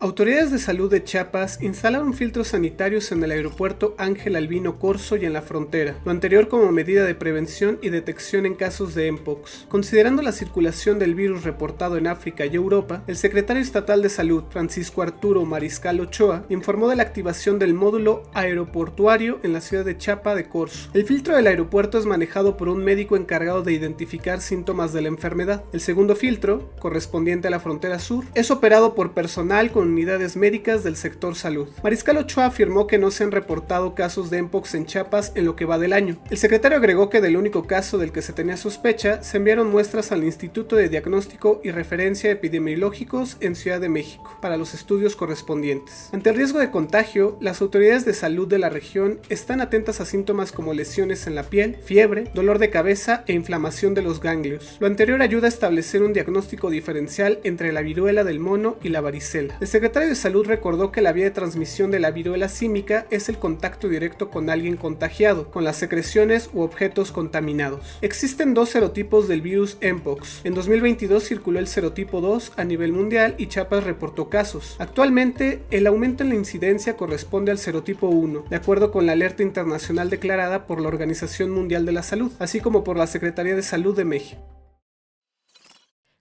Autoridades de salud de Chiapas instalaron filtros sanitarios en el aeropuerto Ángel Albino Corso y en la frontera, lo anterior como medida de prevención y detección en casos de Mpox. Considerando la circulación del virus reportado en África y Europa, el secretario estatal de salud, Francisco Arturo Mariscal Ochoa, informó de la activación del módulo aeroportuario en la ciudad de Chiapa de Corso. El filtro del aeropuerto es manejado por un médico encargado de identificar síntomas de la enfermedad. El segundo filtro, correspondiente a la frontera sur, es operado por personal con unidades médicas del sector salud. Mariscal Ochoa afirmó que no se han reportado casos de Mpox en Chiapas en lo que va del año. El secretario agregó que del único caso del que se tenía sospecha, se enviaron muestras al Instituto de Diagnóstico y Referencia Epidemiológicos en Ciudad de México para los estudios correspondientes. Ante el riesgo de contagio, las autoridades de salud de la región están atentas a síntomas como lesiones en la piel, fiebre, dolor de cabeza e inflamación de los ganglios. Lo anterior ayuda a establecer un diagnóstico diferencial entre la viruela del mono y la varicela secretario de Salud recordó que la vía de transmisión de la viruela símica es el contacto directo con alguien contagiado, con las secreciones u objetos contaminados. Existen dos serotipos del virus Mpox. En 2022 circuló el serotipo 2 a nivel mundial y Chiapas reportó casos. Actualmente, el aumento en la incidencia corresponde al serotipo 1, de acuerdo con la alerta internacional declarada por la Organización Mundial de la Salud, así como por la Secretaría de Salud de México.